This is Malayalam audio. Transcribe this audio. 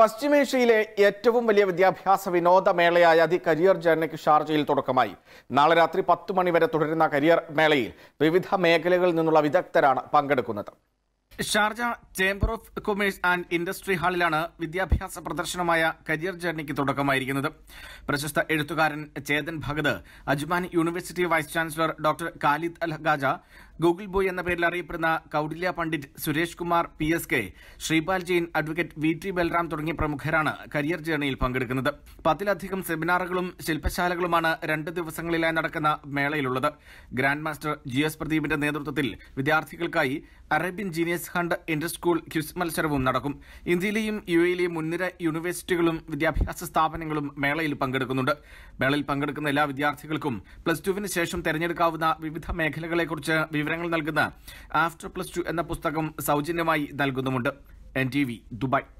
പശ്ചിമേഷ്യയിലെ ഏറ്റവും വലിയ വിദ്യാഭ്യാസ വിനോദ മേളയായ ദി കരിയർ ജേർണിക്ക് ഷാർജയിൽ തുടക്കമായി നാളെ രാത്രി പത്ത് മണി വരെ തുടരുന്ന കരിയർ മേളയിൽ വിവിധ മേഖലകളിൽ നിന്നുള്ള വിദഗ്ധരാണ് പങ്കെടുക്കുന്നത് Sharjah chamber of commerce and industry ഹാളിലാണ് വിദ്യാഭ്യാസ പ്രദർശനമായ കരിയർ ജേർണിക്ക് തുടക്കമായിരിക്കുന്നത് പ്രശസ്ത എഴുത്തുകാരൻ Chetan Bhagat Ajman university vice chancellor doctor Khalid Al Gaja Google boy എന്ന പേരിൽ അറിയപ്പെടുന്ന Kautilya Pandit Suresh Kumar P S K Sripal Jain advocate V T Balram തുടങ്ങിയ പ്രമുഖരാണ് കരിയർ ജേർണിയിൽ പങ്കെടുക്കുന്നത് പത്തിലധികം സെമിനാറുകളും ശില്പശാലകളുമാണ് രണ്ട് ദിവസങ്ങളിലായി നടക്കുന്ന മേളയിലുള്ളത് ഗ്രാൻഡ് മാസ്റ്റർ ജി എസ് പ്രദീപിന്റെ നേതൃത്വത്തിൽ വിദ്യാർത്ഥികൾക്കായി Arabian genius hunt inter school quiz മത്സരവും നടക്കും ഇന്ത്യയിലെയും യു എയിലെയും മുൻനിര യൂണിവേഴ്സിറ്റികളും വിദ്യാഭ്യാസ സ്ഥാപനങ്ങളും മേളയിൽ പങ്കെടുക്കുന്നുണ്ട് മേളയിൽ പങ്കെടുക്കുന്ന എല്ലാ വിദ്യാർത്ഥികൾക്കും പ്ലസ് ടുവിന് ശേഷം തെരഞ്ഞെടുക്കാവുന്ന വിവിധ മേഖലകളെക്കുറിച്ച് വിവരങ്ങൾ നൽകുന്ന ആഫ്റ്റർ പ്ലസ് ടു എന്ന പുസ്തകം സൗജന്യമായി നൽകുന്നുമുണ്ട് എൻ ടി വി ദുബായ്